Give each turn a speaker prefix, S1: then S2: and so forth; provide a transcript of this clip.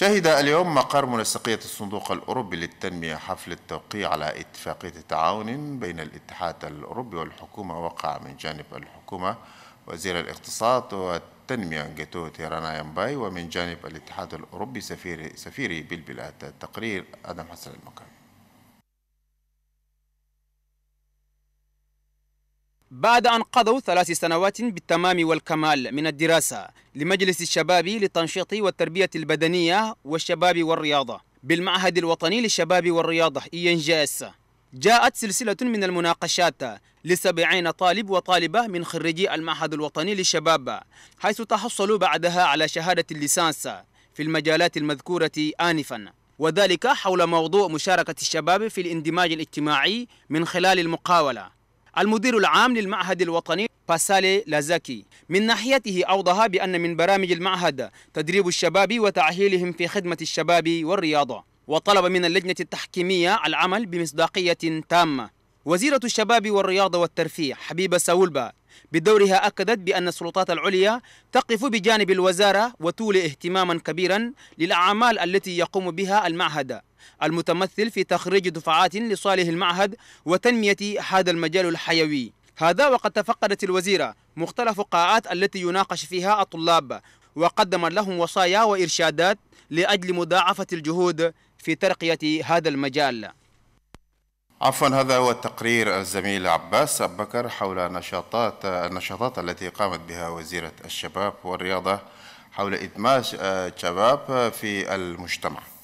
S1: شهد اليوم مقر منسقية الصندوق الأوروبي للتنمية حفل التوقيع على اتفاقية تعاون بين الاتحاد الأوروبي والحكومة وقع من جانب الحكومة وزير الاقتصاد والتنمية جاتو تيرانا يمباي ومن جانب الاتحاد الأوروبي سفير سفيري بالبلاد التقرير أدم حسن المكان بعد أن
S2: قضوا ثلاث سنوات بالتمام والكمال من الدراسة لمجلس الشباب للتنشيط والتربية البدنية والشباب والرياضة بالمعهد الوطني للشباب والرياضة إينجاس جاءت سلسلة من المناقشات لسبعين طالب وطالبة من خريجي المعهد الوطني للشباب حيث تحصلوا بعدها على شهادة الليسانس في المجالات المذكورة آنفا وذلك حول موضوع مشاركة الشباب في الاندماج الاجتماعي من خلال المقاولة المدير العام للمعهد الوطني باسالي لازاكي من ناحيته أوضح بأن من برامج المعهد تدريب الشباب وتعهيلهم في خدمة الشباب والرياضة وطلب من اللجنة التحكيمية العمل بمصداقية تامة وزيرة الشباب والرياضة والترفيه حبيبة ساولبا بدورها أكدت بأن السلطات العليا تقف بجانب الوزارة وتولي اهتماما كبيرا للأعمال التي يقوم بها المعهد المتمثل في تخريج دفعات لصالح المعهد وتنمية هذا المجال الحيوي هذا وقد تفقدت الوزيرة مختلف قاعات التي يناقش فيها الطلاب وقدم لهم وصايا وإرشادات لأجل مضاعفة الجهود في ترقية هذا المجال
S1: عفوا هذا هو تقرير الزميل عباس أبو بكر حول نشاطات النشاطات التي قامت بها وزيرة الشباب والرياضة حول إدماج الشباب آه، في المجتمع